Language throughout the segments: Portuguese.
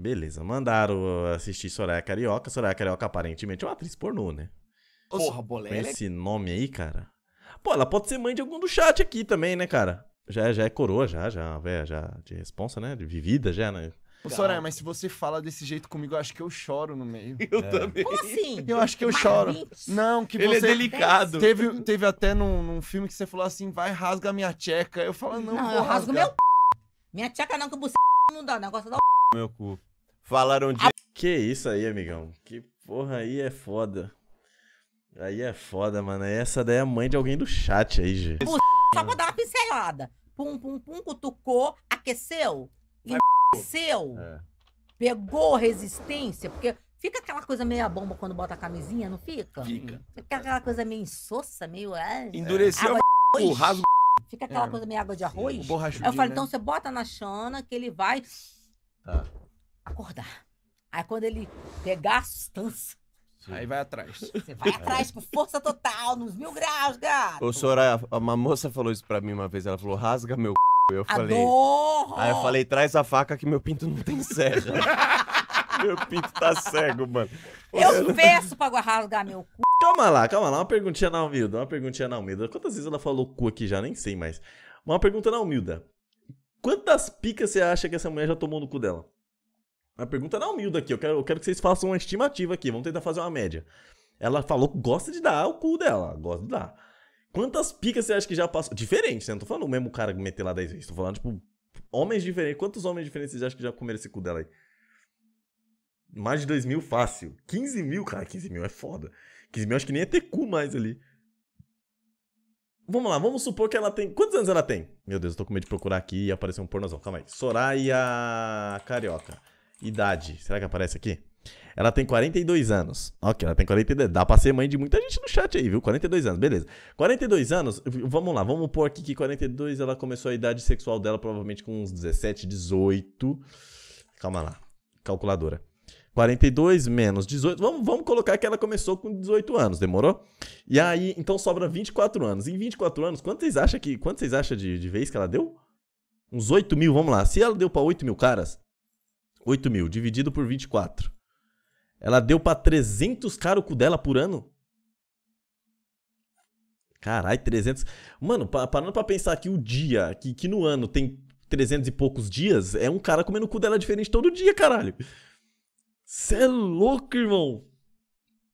Beleza, mandaram assistir Soraya Carioca. Soraya Carioca aparentemente é uma atriz pornô, né? Porra, bolé. Com esse né? nome aí, cara. Pô, ela pode ser mãe de algum do chat aqui também, né, cara? Já, já é coroa, já, já, já, já de responsa, né? De vivida, já, né? Ô, Soraya, mas se você fala desse jeito comigo, eu acho que eu choro no meio. Eu é. também. Como assim? Eu acho que eu choro. Não, que você... Ele é delicado. Teve, teve até num, num filme que você falou assim, vai, rasga minha tcheca. Eu falo, não, Não, eu rasgo meu c... Minha tcheca não, que você não dá, o negócio dá o p... Meu cu. Falaram de. Que isso aí, amigão? Que porra aí é foda. Aí é foda, mano. Essa daí é a mãe de alguém do chat aí, gente. Só vou dar uma pincelada. Pum, pum, pum, cutucou, aqueceu, aqueceu, é. pegou resistência, porque fica aquela coisa meio a bomba quando bota a camisinha, não fica? Fica. Fica aquela coisa meio insossa, meio. É, Endureceu, o rasgo. Fica aquela é. coisa meio água de arroz. eu falo, né? então você bota na chana que ele vai. Tá acordar. Aí quando ele pegar a substância. Sim. Aí vai atrás. Você vai atrás com força total, nos mil graus, gato. Ô, Soraya, uma moça falou isso pra mim uma vez. Ela falou, rasga meu c... Eu falei... Adoro! Aí eu falei, traz a faca que meu pinto não tem serra. meu pinto tá cego, mano. Eu peço pra rasgar meu cu. Calma lá, calma lá. Uma perguntinha na humilda, uma perguntinha na humilda. Quantas vezes ela falou cu aqui já? Nem sei mais. Uma pergunta na humilda. Quantas picas você acha que essa mulher já tomou no cu dela? A pergunta não é humilde aqui, eu quero, eu quero que vocês façam uma estimativa aqui, vamos tentar fazer uma média. Ela falou que gosta de dar o cu dela, gosta de dar. Quantas picas você acha que já passou? Diferente, né? Não tô falando o mesmo cara que meter lá 10 vezes, tô falando, tipo, homens diferentes. Quantos homens diferentes você acha que já comeram esse cu dela aí? Mais de 2 mil fácil. 15 mil, cara, 15 mil é foda. 15 mil acho que nem é ter cu mais ali. Vamos lá, vamos supor que ela tem. Quantos anos ela tem? Meu Deus, eu tô com medo de procurar aqui e aparecer um pornozão. Calma aí. Soraya Carioca idade. Será que aparece aqui? Ela tem 42 anos. Ok, ela tem 42. Dá pra ser mãe de muita gente no chat aí, viu? 42 anos, beleza. 42 anos, vamos lá, vamos pôr aqui que 42 ela começou a idade sexual dela provavelmente com uns 17, 18. Calma lá, calculadora. 42 menos 18. Vamos, vamos colocar que ela começou com 18 anos, demorou? E aí, então sobra 24 anos. Em 24 anos, quanto vocês acham que. Quanto vocês acham de, de vez que ela deu? Uns 8 mil, vamos lá. Se ela deu pra 8 mil caras, 8 mil dividido por 24. Ela deu pra 300 caras o cu dela por ano? Caralho, 300. Mano, parando pra pensar que o dia, que, que no ano tem 300 e poucos dias, é um cara comendo o cu dela diferente todo dia, caralho. Cê é louco, irmão.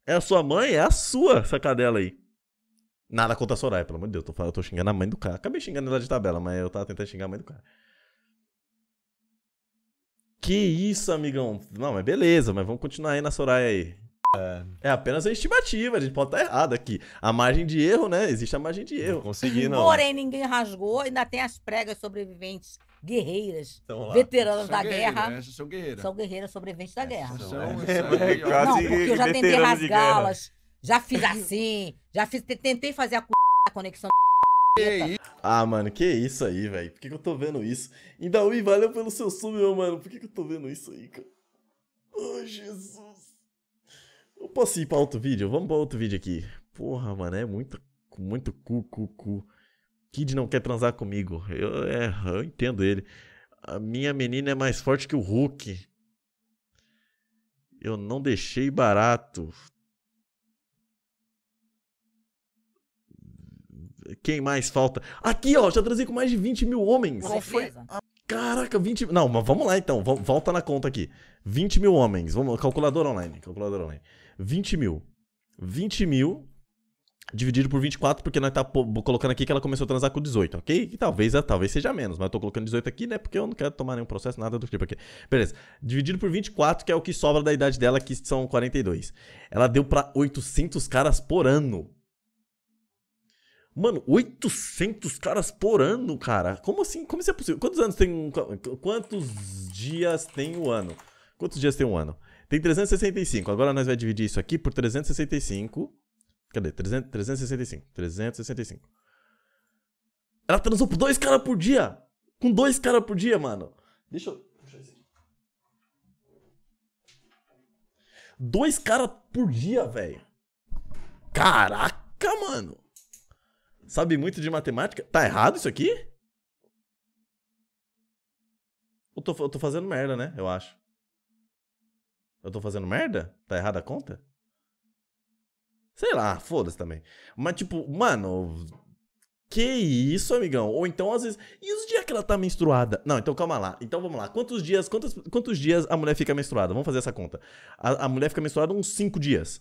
É a sua mãe? É a sua, sacadela aí. Nada contra a Soraya, pelo amor de Deus. Tô, eu tô xingando a mãe do cara. Acabei xingando ela de tabela, mas eu tava tentando xingar a mãe do cara. Que isso, amigão. Não, mas beleza, mas vamos continuar aí na Soraya aí. É, é apenas a estimativa, a gente pode estar errado aqui. A margem de erro, né? Existe a margem de erro. Não consegui, não. Porém, ninguém rasgou, ainda tem as pregas sobreviventes guerreiras, veteranas da guerra. Né? São guerreiras. São guerreiras sobreviventes da guerra. é, é não, porque eu já tentei rasgá-las, já fiz assim, já fiz, tentei fazer a, a conexão ah, mano, que isso aí, velho? Por que, que, eu tô vendo isso? Indaui, valeu pelo seu sub, meu mano. Por que, que eu tô vendo isso aí, cara? Oh, Jesus. Eu posso ir pra outro vídeo? Vamos pra outro vídeo aqui. Porra, mano, é muito, muito cu, cu, cu. Kid não quer transar comigo. Eu, é, eu entendo ele. A minha menina é mais forte que o Hulk. Eu não deixei barato. Quem mais falta? Aqui, ó, já transei com mais de 20 mil homens. Qual foi? Ah. Caraca, 20. Não, mas vamos lá então. volta na conta aqui. 20 mil homens. Vamos, calculadora online. Calculadora online. 20 mil. 20 mil dividido por 24, porque nós tá colocando aqui que ela começou a transar com 18, ok? E talvez, ah, talvez seja menos, mas eu tô colocando 18 aqui, né? Porque eu não quero tomar nenhum processo, nada do tipo aqui. Beleza. Dividido por 24, que é o que sobra da idade dela, que são 42. Ela deu para 800 caras por ano. Mano, 800 caras por ano, cara. Como assim? Como isso é possível? Quantos anos tem um... Quantos dias tem um ano? Quantos dias tem um ano? Tem 365. Agora nós vamos dividir isso aqui por 365. Cadê? 300, 365. 365. Ela transou por dois caras por dia. Com dois caras por dia, mano. Deixa eu... Deixa eu dois caras por dia, velho. Caraca, mano. Sabe muito de matemática? Tá errado isso aqui? Eu tô, eu tô fazendo merda, né? Eu acho. Eu tô fazendo merda? Tá errada a conta? Sei lá, foda-se também. Mas, tipo, mano. Que isso, amigão? Ou então, às vezes. E os dias que ela tá menstruada? Não, então calma lá. Então vamos lá. Quantos dias, quantos, quantos dias a mulher fica menstruada? Vamos fazer essa conta. A, a mulher fica menstruada uns 5 dias.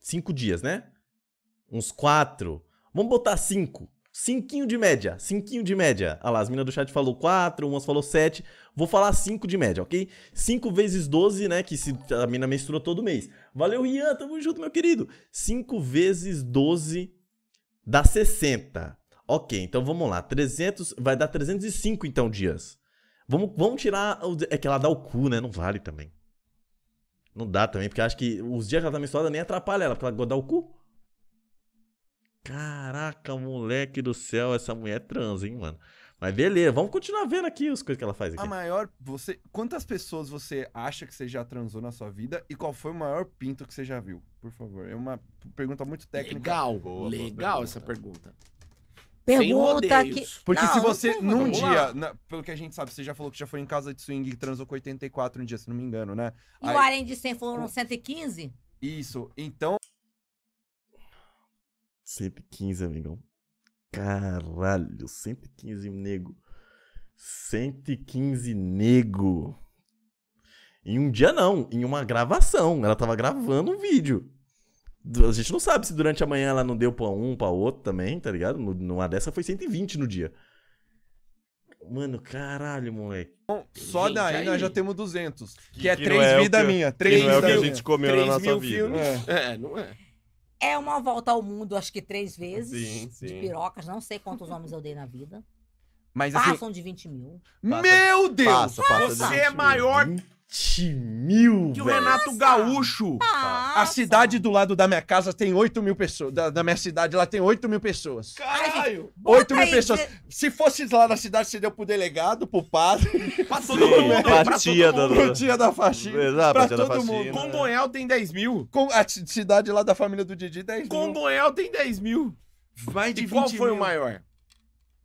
5 dias, né? uns quatro. Vamos botar cinco. Cinquinho de média, cinquinho de média. Olha lá, as minas do chat falou quatro umas falou sete Vou falar cinco de média, ok? cinco vezes doze né? Que se, a mina menstrua todo mês. Valeu, Rian, tamo junto, meu querido. cinco vezes doze dá 60. Ok, então vamos lá. 300, vai dar 305 então dias. Vamos, vamos tirar... É que ela dá o cu, né? Não vale também. Não dá também, porque acho que os dias que ela tá menstruada nem atrapalha ela, porque ela dá o cu. Caraca, moleque do céu, essa mulher é trans, hein, mano. Mas beleza, vamos continuar vendo aqui as coisas que ela faz aqui. A maior. Você, quantas pessoas você acha que você já transou na sua vida e qual foi o maior pinto que você já viu? Por favor. É uma pergunta muito técnica. Legal, boa, legal pergunta. essa pergunta. Pergunta que. Porque não, se você, não, num dia, na, pelo que a gente sabe, você já falou que já foi em casa de swing e transou com 84 um dia, se não me engano, né? E Aí, o Além de 100 foram 115? Isso. Então. 115, amigão. Caralho, 115 nego. 115 nego. Em um dia não, em uma gravação. Ela tava gravando um vídeo. A gente não sabe se durante a manhã ela não deu pra um, pra outro também, tá ligado? Numa dessa foi 120 no dia. Mano, caralho, moleque. Bom, só gente, daí aí. nós já temos 200. Que, que é que três é vidas minha. Três não é o que a gente comeu na nossa vida. É. é, não é. É uma volta ao mundo, acho que três vezes. Sim, sim. De pirocas. Não sei quantos homens eu dei na vida. Mas, assim, Passam de 20 mil. Meu Deus! Passa, passa Você é maior mil. Hum? 20 mil, Que o velho. Renato Gaúcho. Nossa. A cidade do lado da minha casa tem 8 mil pessoas. Da, da minha cidade lá tem 8 mil pessoas. Caralho! 8 mil aí, pessoas. de- Se fosse lá na cidade, você deu pro delegado, pro padre, Pra todo mundo, Sim, pra todo mundo. da- pro tia da faxina. Exato, pra pra tia da mundo. faxina. Né? Congonhel tem 10 mil. Com a cidade lá da família do Didi, 10 mil. Congonhel tem 10 mil. Vai de E qual 20 foi o maior?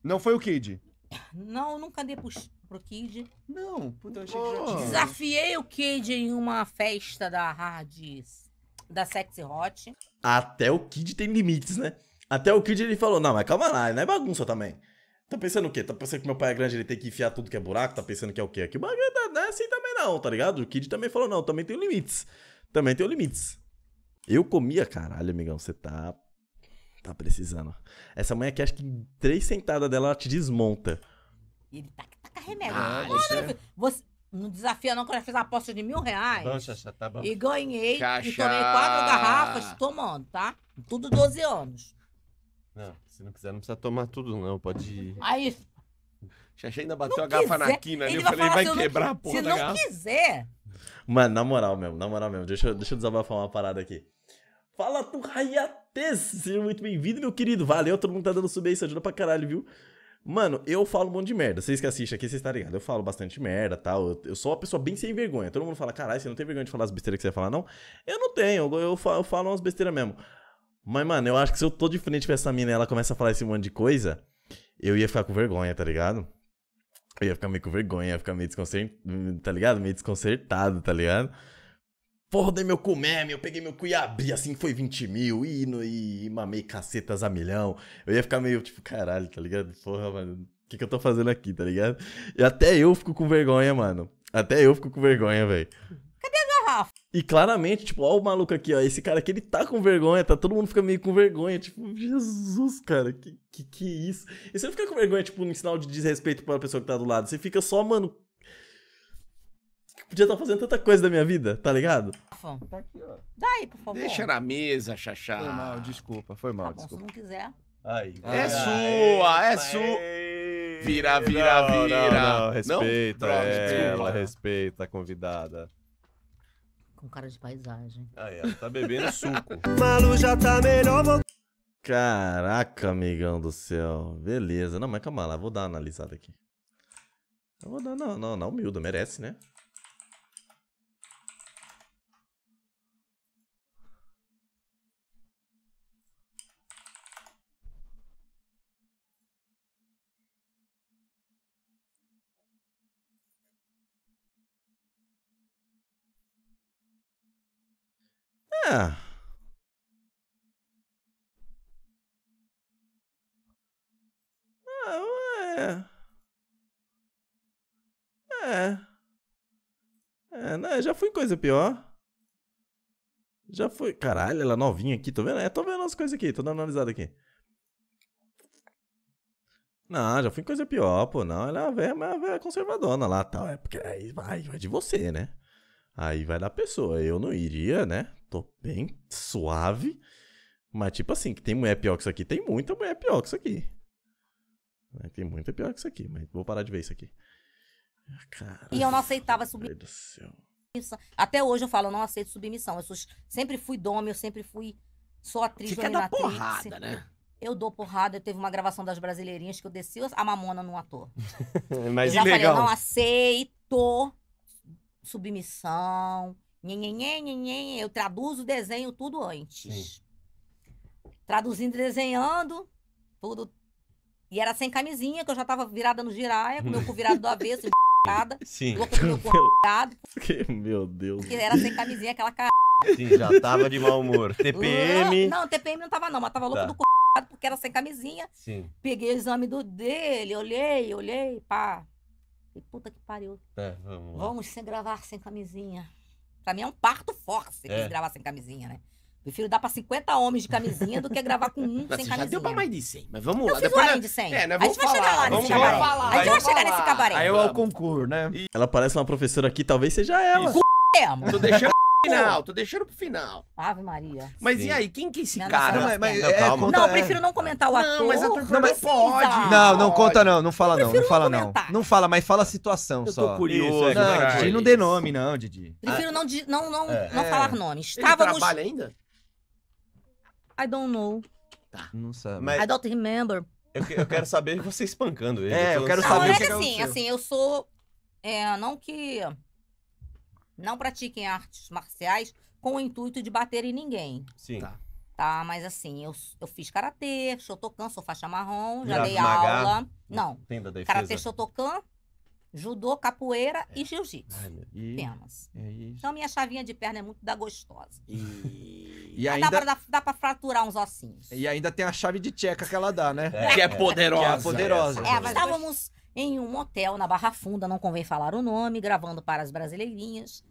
Não foi o Kid. Não, eu nunca dei pro pro Kid. Não, puta, eu achei que já tinha. Desafiei o Kid em uma festa da Hard. da Sexy Hot. Até o Kid tem limites, né? Até o Kid ele falou: não, mas calma lá, não é bagunça também. Tá pensando o quê? Tá pensando que meu pai é grande, ele tem que enfiar tudo que é buraco? Tá pensando que é o quê? Aqui é o bagulho é, não é assim também não, tá ligado? O Kid também falou, não, também tem limites. Também tem limites. Eu comia, caralho, amigão, você tá... Tá precisando. Essa mãe aqui, é acho que em três sentadas dela, ela te desmonta. Ele tá remédio. Ah, é. você... Não desafia não, quando eu fiz a aposta de mil reais. Nossa, já tá bom. E ganhei. E tomei quatro garrafas tomando, tá? Tudo 12 anos. Não, se não quiser, não precisa tomar tudo, não. Pode ir. Aí. Xaxé ainda bateu não a garrafa quiser. na quina ali. Ele eu falei, vai assim, quebrar não, a porra se da não garrafa. quiser. Mano, na moral mesmo, na moral mesmo. Deixa, deixa eu desabafar uma parada aqui. Fala tu, Raiates! Seja muito bem-vindo, meu querido. Valeu, todo mundo tá dando sub aí, isso ajuda pra caralho, viu? Mano, eu falo um monte de merda. Vocês que assistem aqui, vocês estão tá ligados. Eu falo bastante merda tal. Eu, eu, sou uma pessoa bem sem vergonha. Todo mundo fala, caralho, você não tem vergonha de falar as besteiras que você fala, não? Eu não tenho, eu, eu, falo, eu falo umas besteiras mesmo. Mas, mano, eu acho que se eu tô de frente pra essa mina e ela começa a falar esse monte de coisa, eu ia ficar com vergonha, tá ligado? Eu ia ficar meio com vergonha, ia ficar meio desconcertado, hum, tá ligado? Meio desconcertado, tá ligado? Porra, dei meu cumé, meu. Peguei meu cu e abri, assim foi 20 mil. E, e, e mamei cacetas a milhão. Eu ia ficar meio tipo, caralho, tá ligado? Porra, mano. O que, que eu tô fazendo aqui, tá ligado? E até eu fico com vergonha, mano. Até eu fico com vergonha, velho. Cadê a garrafa? E claramente, tipo, ó o maluco aqui, ó. Esse cara aqui, ele tá com vergonha, tá? Todo mundo fica meio com vergonha. Tipo, Jesus, cara, que que, que isso? E você não fica com vergonha, tipo, um sinal de desrespeito pra pessoa que tá do lado. Você fica só, mano, que podia estar tá fazendo tanta coisa da minha vida, tá ligado? Tá aqui, ó. aí, por favor. Deixa na mesa, Xaxá. Foi mal, desculpa, foi mal, tá bom, desculpa. Se não quiser. Aí. É, é sua, é sua. Vira, vira, não, vira. Não, não, respeita não? ela, respeita a convidada. Com cara de paisagem. Aí, ela tá bebendo suco. Malu já tá melhor, vou... Caraca, amigão do céu. Beleza. Não, mas calma lá, vou dar uma analisada aqui. Eu vou dar, não, não, não, humilda, merece, né? É. É. É. É, né? Já fui coisa pior. Já foi. Caralho, ela é novinha aqui, tô vendo? É, tô vendo as coisas aqui, tô dando uma analisada aqui. Não, já fui coisa pior, pô. Não, ela é uma velha, mas é uma velha conservadona lá tal. É porque aí vai, vai de você, né? Aí vai da pessoa. Eu não iria, né? Tô bem suave. Mas, tipo assim, que tem mulher pior que isso aqui. Tem muita mulher pior que isso aqui. Né, tem muita pior que isso aqui, mas vou parar de ver isso aqui. Ah, e eu não aceitava submissão. Até hoje eu falo, eu não aceito submissão. Eu sou, sempre fui dome, eu sempre fui. só atriz Você quer dar porrada, né? Eu dou porrada. Eu teve uma gravação das Brasileirinhas que eu desci a mamona num ator. mas eu já legal. falei, eu não aceito submissão, nhenhenhen, nhenhen, eu traduzo, desenho tudo antes. Sim. Traduzindo, desenhando, tudo. E era sem camisinha, que eu já tava virada no giraia, com meu cu virado do avesso, virada. Sim. Louca meu cu Porque, meu Deus. Porque era sem camisinha, aquela cara. Sim, já tava de mau humor. TPM. Não, TPM não tava não, mas tava louco tá. do c... porque era sem camisinha. Sim. Peguei o exame do dele, olhei, olhei, pá. E puta que pariu. É, vamos, vamos sem gravar sem camisinha. Pra mim é um parto forte é. gravar sem camisinha, né? Prefiro dar pra 50 homens de camisinha do que gravar com um mas sem camisinha. Já deu pra mais de 100, mas vamos lá. Eu fiz na... de 100. É, né, a gente vai chegar lá nesse falar, cabaré. Falar, a gente vai chegar nesse cabaré. Aí é o concurso, né? Ela parece uma professora aqui, talvez seja ela. Isso. Mesmo. Tô deixando final, tô deixando pro final. Ave Maria. Mas Sim. e aí, quem que é esse Não, cara? não, Mas, mas é, calma. conta- Não, eu é. prefiro não comentar o ator. Não, mas ator não, mas pode. Não, não conta não, não fala não, não prefiro fala não comentar. Não fala, mas fala a situação Eu tô só. curioso. é, né, Não, cara. Didi, não dê nome não, Didi. Prefiro não, não, não, é. não falar nomes. Ele Estávamos. trabalha ainda? I don't know. Tá. Não sabe. Mas I don't remember. eu, que- eu quero saber você espancando ele. É, eu quero Não, saber o que assim, assim, eu sou. É, não que. Não pratiquem artes marciais com o intuito de bater em ninguém. Sim. Tá. Tá, mas assim, eu, eu fiz karatê, Shotokan, sou faixa marrom, já dei Magá, aula. Não. Karatê, Shotokan, judô, capoeira é. e jiu-jitsu. Apenas. É então minha chavinha de perna é muito da gostosa. E, e ainda... dá, pra, dá, dá, pra, fraturar uns ossinhos. E ainda tem a chave de tcheca que ela dá, né? É. Que é poderosa. Que é poderosa. É, mas estávamos em um motel na Barra Funda, não convém falar o nome, gravando para as brasileirinhas.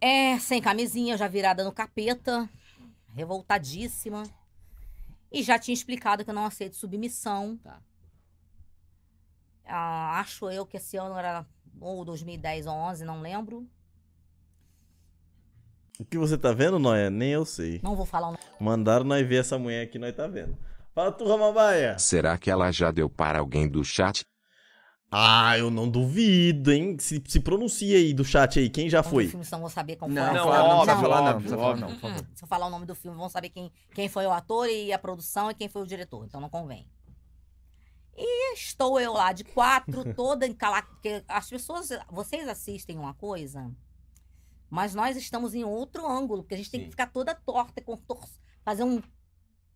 É, sem camisinha, já virada no capeta, revoltadíssima. E já tinha explicado que eu não aceito submissão. Tá. Ah, acho eu que esse ano era ou 2010 ou 11, não lembro. O que você tá vendo, Noé? Nem eu sei. Não vou falar. Não. Mandaram nós ver essa mulher aqui, nós tá vendo. Fala tu, Ramambaia. Será que ela já deu para alguém do chat? Ah, eu não duvido, hein? Se, se pronuncia aí do chat aí, quem já foi? Filme, senão vão saber qual não, foi. Não, não, não, não, falar, não, não, não, não, não, Se eu falar o nome do filme, vão saber quem, quem foi o ator e a produção e quem foi o diretor. Então não convém. E estou eu lá de quatro, toda encalada. Porque as pessoas. Vocês assistem uma coisa, mas nós estamos em outro ângulo, porque a gente tem Sim. que ficar toda torta, contor... fazer um,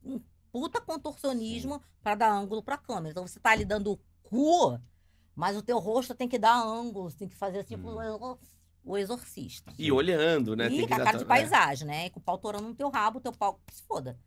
um puta contorcionismo para dar ângulo para a câmera. Então você está ali dando o cu mas o teu rosto tem que dar ângulos, tem que fazer tipo hum. o exorcista. E olhando, né? E tem com a cara dar... de né. paisagem, né? E com o pau torando no teu rabo, o teu pau se foda.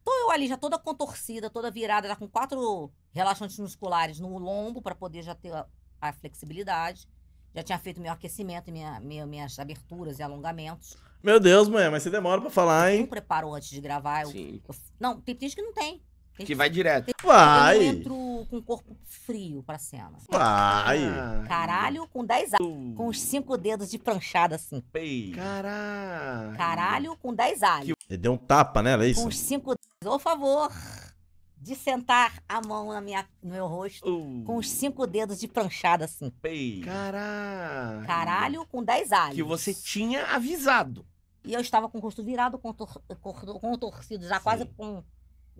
Então eu ali já toda contorcida, toda virada, já com quatro relaxantes musculares no lombo para poder já ter a, a, flexibilidade. Já tinha feito meu aquecimento, minha, minha, minhas aberturas e alongamentos. Meu Deus, mãe, mas você demora para falar, hein? Não preparou antes de gravar. Eu, Sim. Eu, não, tem gente que não tem. Que vai direto. Vai! Eu entro com o corpo frio pra cena. Vai! Ah. Caralho, com 10 a... Com os cinco dedos de pranchada, assim. Caralho! Caralho, com 10 alhos. Ele deu um tapa nela, é isso? Com os cinco dedos. Por favor, de sentar a mão na minha, no meu rosto uh. com os cinco dedos de pranchada, assim. Caralho. Caralho, com dez alhos. Que você tinha avisado. E eu estava com o rosto virado, contor, contorcido, já Sim. quase com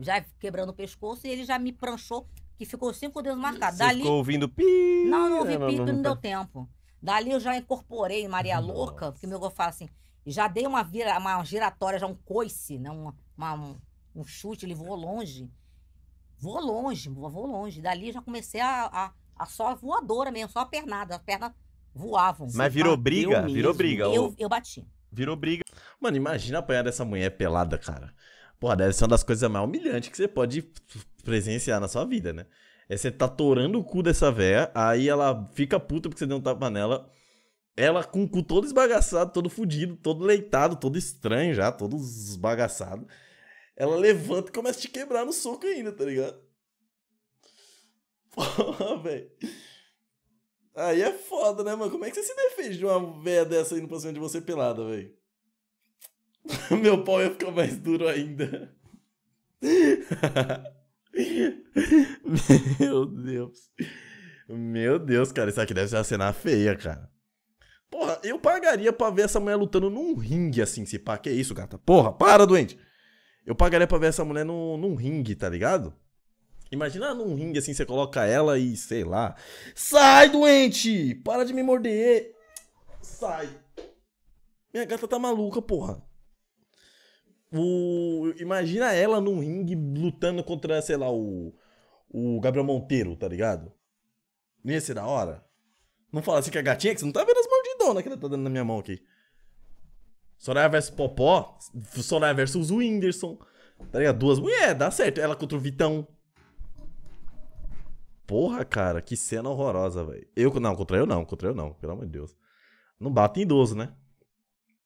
já quebrando o pescoço e ele já me pranchou, que ficou cinco dedos marcados. Você Dali... ficou ouvindo pi? Não, não ouvi pi, não, não, deu tá. tempo. Dali eu já incorporei Maria Nossa. Louca, porque meu avô fala assim, já dei uma, vira, uma giratória, já um coice, né? Uma, uma, um, um, chute, ele voou longe. Voou longe, voou longe. Dali já comecei a, a, a só voadora mesmo, só a pernada. As pernas voavam. Mas virou briga? Virou briga? Eu, eu bati. Virou briga. Mano, imagina apanhar dessa mulher pelada, cara. Porra, deve ser uma das coisas mais humilhantes que você pode presenciar na sua vida, né? É você tá torando o cu dessa véia, aí ela fica puta porque você deu um tapa nela. Ela com o cu todo esbagaçado, todo fudido, todo leitado, todo estranho já, todo esbagaçado. Ela levanta e começa a te quebrar no soco ainda, tá ligado? Porra, velho. Aí é foda, né, mano? Como é que você se defende de uma véia dessa indo pra cima de você pelada, velho? Meu pau ia ficar mais duro ainda. Meu Deus. Meu Deus, cara, isso aqui deve ser uma cena feia, cara. Porra, eu pagaria pra ver essa mulher lutando num ringue assim, se pá. Que isso, gata? Porra, para, doente! Eu pagaria pra ver essa mulher no, num ringue, tá ligado? Imagina num ringue assim, você coloca ela e sei lá. Sai, doente! Para de me morder! Sai! Minha gata tá maluca, porra. O, imagina ela num ringue lutando contra, sei lá, o, o Gabriel Monteiro, tá ligado? Não ia ser da hora? Não fala assim que a é gatinha, que você não tá vendo as mordidonas que ela tá dando na minha mão aqui. Soraya versus Popó, Soraya versus Whindersson. Tá ligado? Duas mulheres, dá certo. Ela contra o Vitão. Porra, cara, que cena horrorosa, velho. Eu, não, contra eu não, contra eu não, pelo amor de Deus. Não bate em idoso, né?